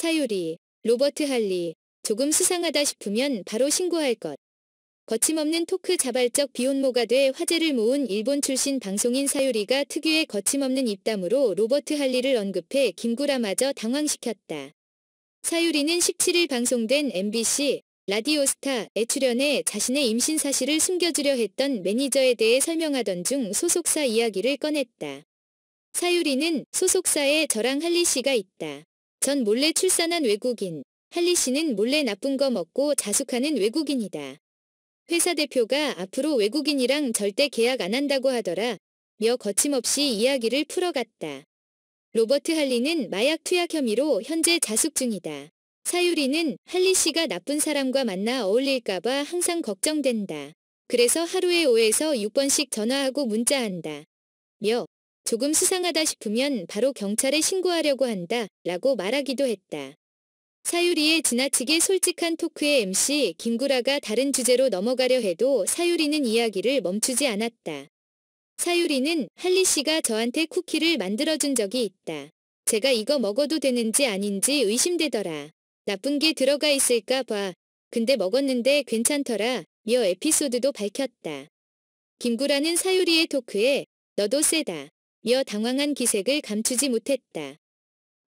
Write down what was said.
사유리, 로버트 할리, 조금 수상하다 싶으면 바로 신고할 것. 거침없는 토크 자발적 비혼모가 돼 화제를 모은 일본 출신 방송인 사유리가 특유의 거침없는 입담으로 로버트 할리를 언급해 김구라마저 당황시켰다. 사유리는 17일 방송된 MBC 라디오스타에 출연해 자신의 임신 사실을 숨겨주려 했던 매니저에 대해 설명하던 중 소속사 이야기를 꺼냈다. 사유리는 소속사에 저랑 할리 씨가 있다. 전 몰래 출산한 외국인, 할리 씨는 몰래 나쁜 거 먹고 자숙하는 외국인이다. 회사 대표가 앞으로 외국인이랑 절대 계약 안 한다고 하더라 며 거침없이 이야기를 풀어갔다. 로버트 할리는 마약 투약 혐의로 현재 자숙 중이다. 사유리는 할리 씨가 나쁜 사람과 만나 어울릴까봐 항상 걱정된다. 그래서 하루에 5에서 6번씩 전화하고 문자한다. 며 조금 수상하다 싶으면 바로 경찰에 신고하려고 한다 라고 말하기도 했다. 사유리의 지나치게 솔직한 토크에 MC 김구라가 다른 주제로 넘어가려 해도 사유리는 이야기를 멈추지 않았다. 사유리는 할리 씨가 저한테 쿠키를 만들어준 적이 있다. 제가 이거 먹어도 되는지 아닌지 의심되더라. 나쁜 게 들어가 있을까 봐. 근데 먹었는데 괜찮더라. 이어 에피소드도 밝혔다. 김구라는 사유리의 토크에 너도 세다. 여 당황한 기색을 감추지 못했다.